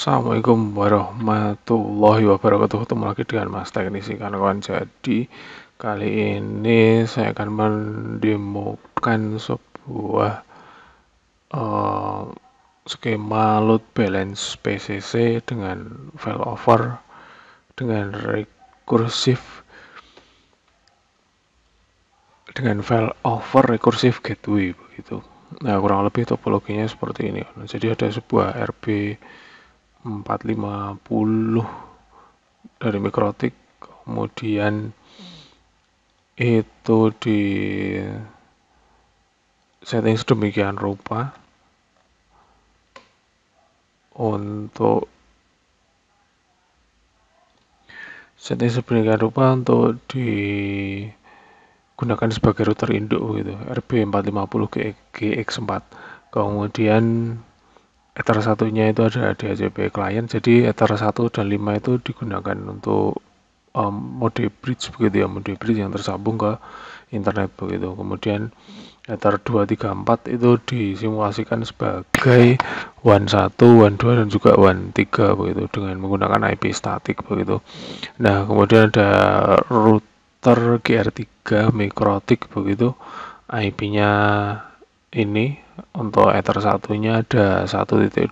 Assalamualaikum warahmatullahi wabarakatuh Ketemu lagi dengan Mas Teknisi kawan-kawan Jadi kali ini saya akan mendemokan sebuah uh, skema load balance PCC dengan failover dengan rekursif dengan failover rekursif gateway begitu. Nah kurang lebih topologinya seperti ini. Jadi ada sebuah RB 450 dari mikrotik kemudian itu di setting sedemikian rupa untuk setting sedemikian rupa untuk digunakan sebagai router induk gitu RB450 GX4 kemudian ether satunya itu ada di HCP client jadi ether 1 dan 5 itu digunakan untuk um, mode bridge begitu ya mode bridge yang tersambung ke internet begitu kemudian ether 2 3 4 itu disimulasikan sebagai WAN 1 WAN 2 dan juga WAN 3 begitu dengan menggunakan IP statik begitu nah kemudian ada router GR3 mikrotik begitu IP-nya ini untuk ether satunya ada 1.2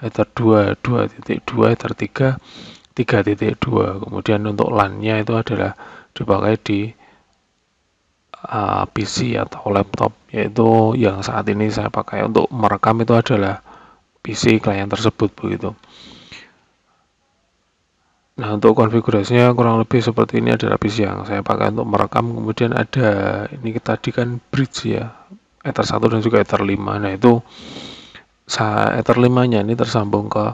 ether 2 2.2 ether 3 3.2 kemudian untuk LAN-nya itu adalah dipakai di uh, ah, PC atau laptop yaitu yang saat ini saya pakai untuk merekam itu adalah PC klien tersebut begitu Nah untuk konfigurasinya kurang lebih seperti ini adalah PC yang saya pakai untuk merekam kemudian ada ini tadi kan bridge ya ether 1 dan juga ether 5 nah itu ether 5 nya ini tersambung ke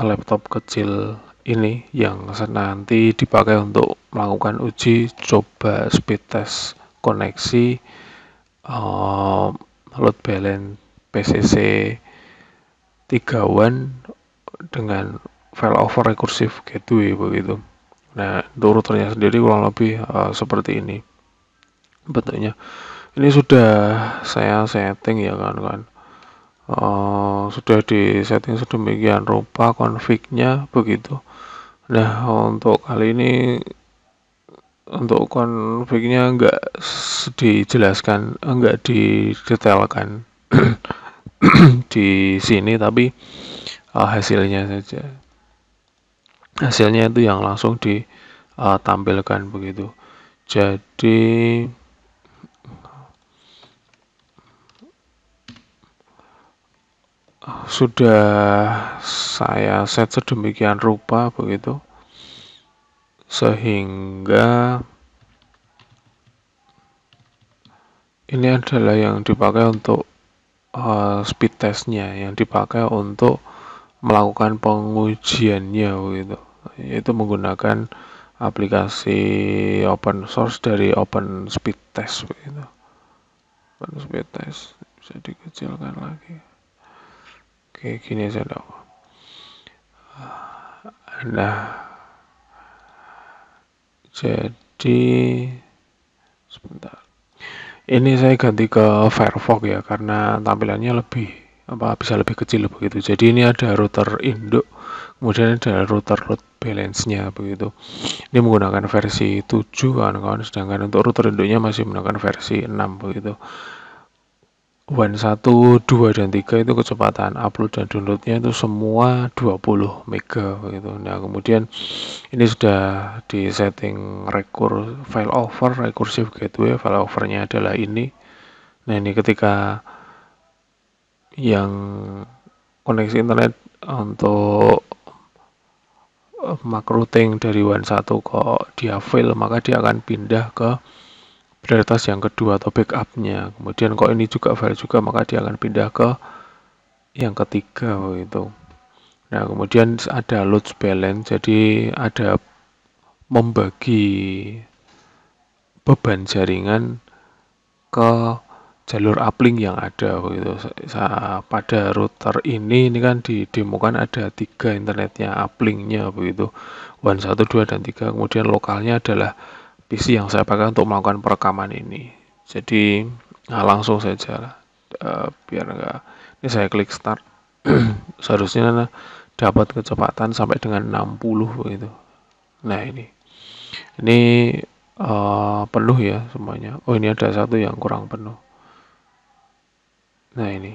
laptop kecil ini yang nanti dipakai untuk melakukan uji coba speed test koneksi um, load balance PCC 3 WAN dengan failover recursive gateway begitu nah untuk routernya sendiri kurang lebih uh, seperti ini bentuknya ini sudah saya setting ya kan kan uh, sudah di setting sedemikian rupa konfliknya begitu nah untuk kali ini untuk konfliknya enggak dijelaskan enggak didetailkan di sini tapi uh, hasilnya saja hasilnya itu yang langsung ditampilkan eh, begitu jadi sudah saya set sedemikian rupa begitu sehingga ini adalah yang dipakai untuk uh, speed testnya yang dipakai untuk melakukan pengujiannya begitu yaitu menggunakan aplikasi open source dari open speed test begitu open speed test bisa dikecilkan lagi Oke, gini saja. dong nah jadi sebentar ini saya ganti ke Firefox ya karena tampilannya lebih apa bisa lebih kecil begitu jadi ini ada router induk kemudian ada router load balance nya begitu ini menggunakan versi 7 kawan-kawan sedangkan untuk router induknya masih menggunakan versi 6 begitu One 1, 2, dan 3 itu kecepatan upload dan downloadnya itu semua 20 mega gitu. Nah kemudian ini sudah di setting recur file over, recursive gateway, file overnya adalah ini. Nah ini ketika yang koneksi internet untuk eh, macro routing dari WAN 1 ke dia fail maka dia akan pindah ke prioritas yang kedua atau backupnya kemudian kok ini juga file juga maka dia akan pindah ke yang ketiga itu nah kemudian ada load balance jadi ada membagi beban jaringan ke jalur uplink yang ada itu pada router ini ini kan di demo kan ada tiga internetnya uplinknya begitu one satu dua dan tiga kemudian lokalnya adalah PC yang saya pakai untuk melakukan perekaman ini. Jadi nah langsung saja lah, uh, biar enggak. Ini saya klik start. Seharusnya dapat kecepatan sampai dengan 60 begitu. Nah ini, ini uh, penuh ya semuanya. Oh ini ada satu yang kurang penuh. Nah ini,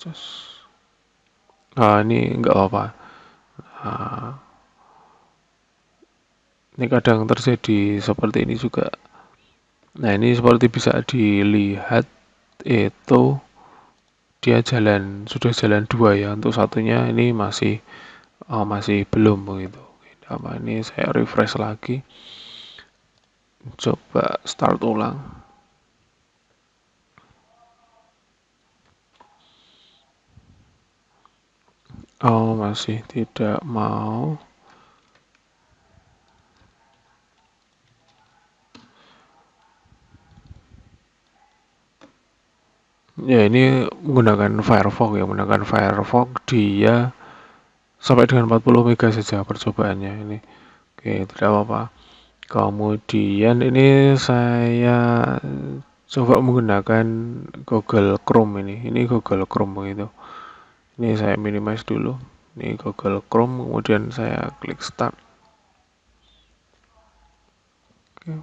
just, nah, ini enggak apa-apa. Nah, ini kadang terjadi seperti ini juga nah ini seperti bisa dilihat itu dia jalan sudah jalan dua ya untuk satunya ini masih oh, masih belum begitu apa ini saya refresh lagi coba start ulang oh masih tidak mau ya ini menggunakan Firefox ya menggunakan Firefox dia sampai dengan 40 mega saja percobaannya ini oke tidak apa-apa kemudian ini saya coba menggunakan Google Chrome ini ini Google Chrome begitu ini saya minimize dulu ini Google Chrome kemudian saya klik start oke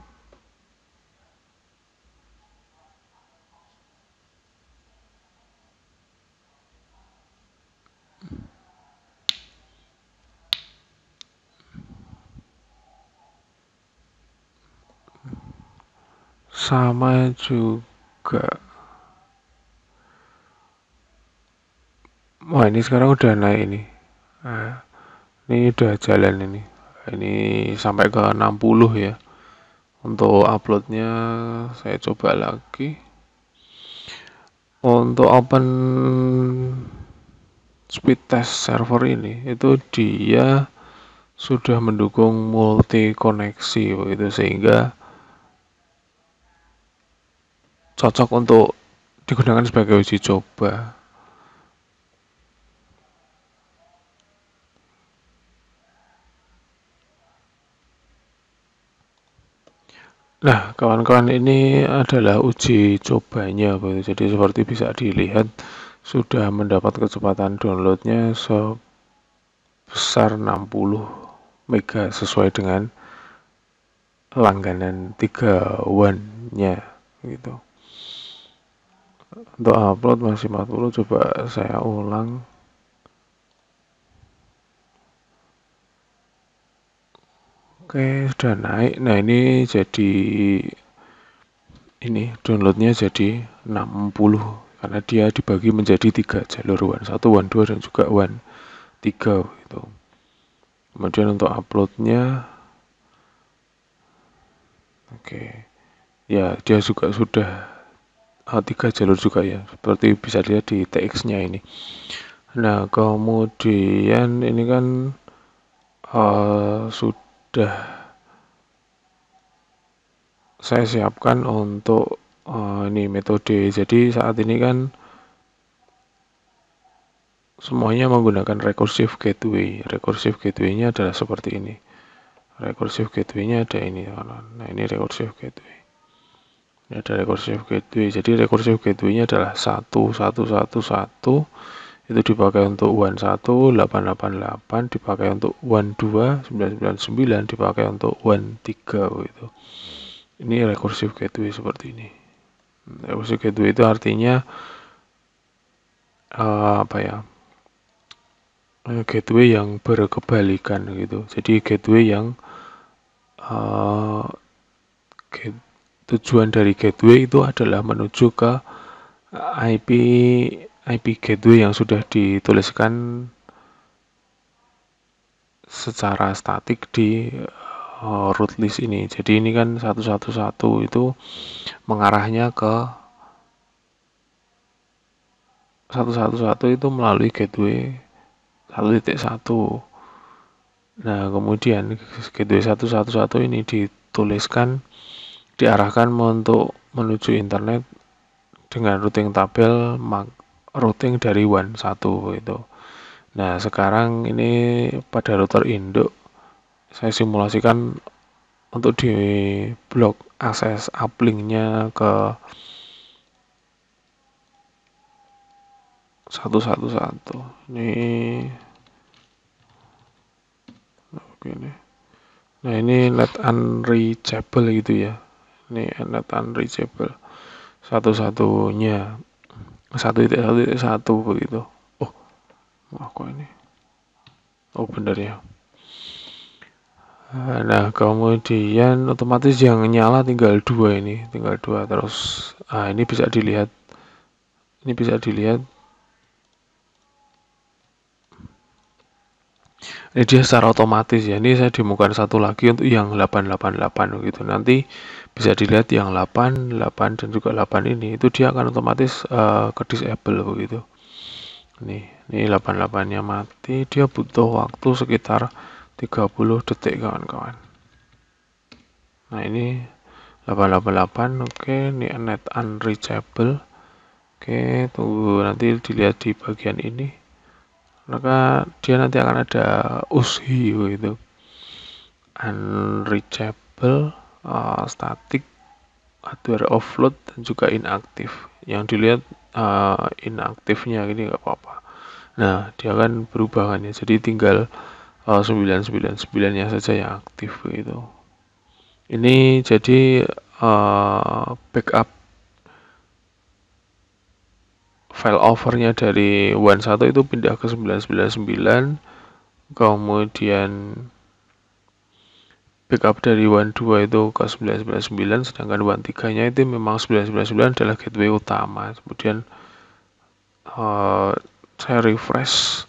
sama juga wah ini sekarang udah naik ini eh, ini udah jalan ini ini sampai ke 60 ya untuk uploadnya saya coba lagi untuk open speed test server ini itu dia sudah mendukung multi koneksi begitu sehingga cocok untuk digunakan sebagai uji coba. Nah, kawan-kawan ini adalah uji cobanya, jadi seperti bisa dilihat sudah mendapat kecepatan downloadnya sebesar 60 mega sesuai dengan langganan 3 one-nya gitu untuk upload masih 40 coba saya ulang oke sudah naik nah ini jadi ini downloadnya jadi 60 karena dia dibagi menjadi tiga jalur wan satu one dua dan juga one tiga itu kemudian untuk uploadnya oke ya dia juga sudah Eh, tiga jalur juga ya seperti bisa dilihat di TX nya ini nah kemudian ini kan uh, sudah saya siapkan untuk uh, ini metode jadi saat ini kan semuanya menggunakan recursive gateway recursive gateway nya adalah seperti ini recursive gateway nya ada ini nah ini recursive gateway ini ada rekursif gateway jadi rekursif gateway nya adalah 1 1 1 1 itu dipakai untuk 1, 1 8, 8, 8 dipakai untuk 1, 2 9, 9, 9 dipakai untuk 1, 3 begitu ini rekursif gateway seperti ini rekursif gateway itu artinya uh, apa ya eh, gateway yang berkebalikan gitu jadi gateway yang uh, eh, gateway tujuan dari gateway itu adalah menuju ke IP IP gateway yang sudah dituliskan secara statik di eh, root list ini. Jadi ini kan 111 itu mengarahnya ke 111 itu melalui gateway 1.1. Nah, kemudian gateway 111 ini dituliskan diarahkan untuk menuju internet dengan routing tabel routing dari WAN 1 itu. Nah, sekarang ini pada router induk saya simulasikan untuk di blok akses uplinknya ke 111 ini nah ini let unreachable gitu ya ini not unreachable satu-satunya satu titik satu titik satu begitu oh aku ini oh bener ya nah kemudian otomatis yang nyala tinggal dua ini tinggal dua terus ah ini bisa dilihat ini bisa dilihat ini dia secara otomatis ya ini saya dimukan satu lagi untuk yang 888 gitu nanti bisa dilihat yang 8, 8 dan juga 8 ini itu dia akan otomatis uh, ke disable begitu nih ini 88 nya mati dia butuh waktu sekitar 30 detik kawan-kawan nah ini 888 oke okay. ini net unreachable oke okay, tunggu nanti dilihat di bagian ini maka dia nanti akan ada ushi itu unreachable uh, static hardware offload dan juga inaktif yang dilihat uh, inaktifnya ini nggak apa-apa nah dia kan berubahannya jadi tinggal uh, 999 nya saja yang aktif itu. ini jadi uh, backup file overnya dari one satu itu pindah ke 999 kemudian pick dari wan 2 itu ke 999 sedangkan 13 nya itu memang 999 adalah gateway utama kemudian uh, saya refresh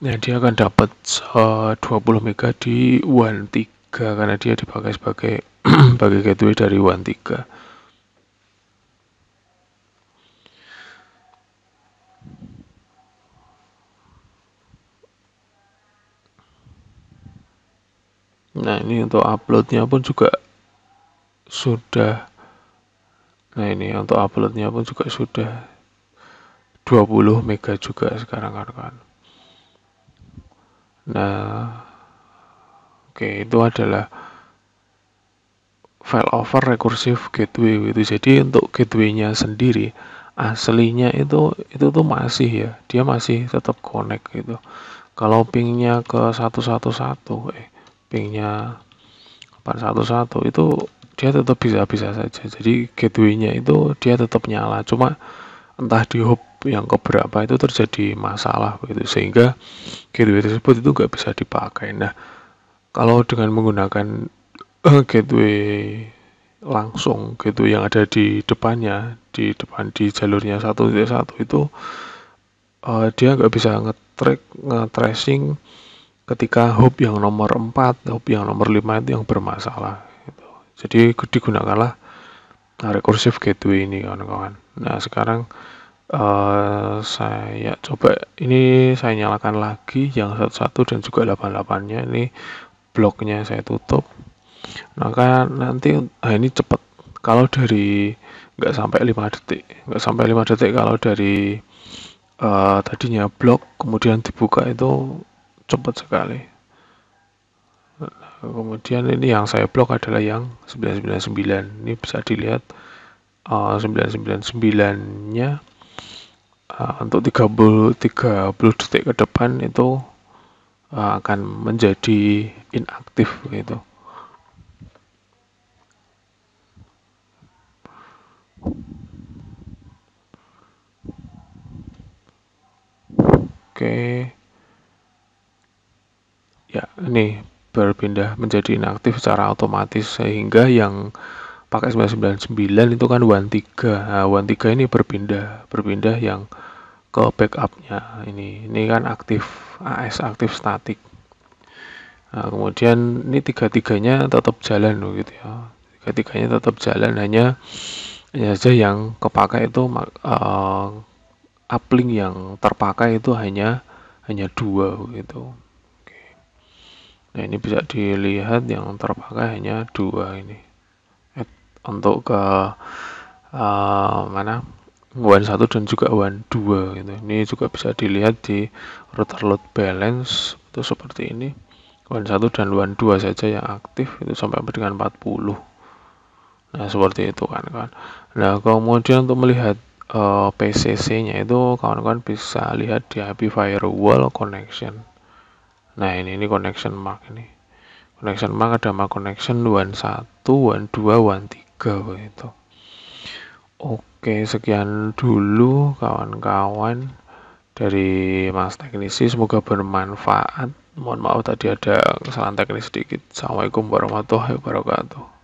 ya dia akan dapat eh, uh, 20 mega di 13 karena dia dipakai sebagai bagi gateway dari 13 nah ini untuk uploadnya pun juga sudah nah ini untuk uploadnya pun juga sudah 20 mega juga sekarang kan nah oke okay, itu adalah file over recursive gateway itu jadi untuk gateway-nya sendiri aslinya itu itu tuh masih ya dia masih tetap connect gitu kalau pingnya ke 111 eh pingnya 811 itu dia tetap bisa-bisa saja jadi gateway-nya itu dia tetap nyala cuma entah di hub yang keberapa itu terjadi masalah begitu sehingga gateway tersebut itu nggak bisa dipakai nah kalau dengan menggunakan uh, gateway langsung gitu yang ada di depannya di depan di jalurnya 1.1 itu uh, dia nggak bisa ngetrack ngetracing ketika hub yang nomor 4, hub yang nomor 5 itu yang bermasalah. Gitu. Jadi digunakanlah recursive gateway ini kawan-kawan. Nah sekarang uh, saya coba ini saya nyalakan lagi yang satu-satu dan juga 88-nya ini bloknya saya tutup. Maka nah, nanti nah ini cepat kalau dari nggak sampai 5 detik, nggak sampai 5 detik kalau dari uh, tadinya blok kemudian dibuka itu cepat sekali kemudian ini yang saya blok adalah yang 999 ini bisa dilihat uh, 999 nya uh, untuk 30, 30 detik ke depan itu uh, akan menjadi inaktif gitu oke okay. berpindah menjadi inaktif secara otomatis sehingga yang pakai 999 itu kan one tiga nah, one tiga ini berpindah berpindah yang ke backupnya ini ini kan aktif AS aktif statik nah, kemudian ini tiga tiganya tetap jalan gitu ya tiga tiganya tetap jalan hanya hanya saja yang kepakai itu uh, uplink yang terpakai itu hanya hanya dua gitu Nah ini bisa dilihat yang terpakai hanya dua ini. Untuk ke uh, mana one satu dan juga one dua gitu. Ini juga bisa dilihat di router load balance itu seperti ini. One satu dan one dua saja yang aktif itu sampai dengan 40. Nah seperti itu kan kan. Nah kemudian untuk melihat uh, eh, PCC-nya itu kawan-kawan bisa lihat di IP firewall connection nah ini ini connection mark ini connection mark ada mark connection one satu one dua one tiga begitu oke sekian dulu kawan-kawan dari mas teknisi semoga bermanfaat mohon maaf tadi ada kesalahan teknis sedikit assalamualaikum warahmatullahi wabarakatuh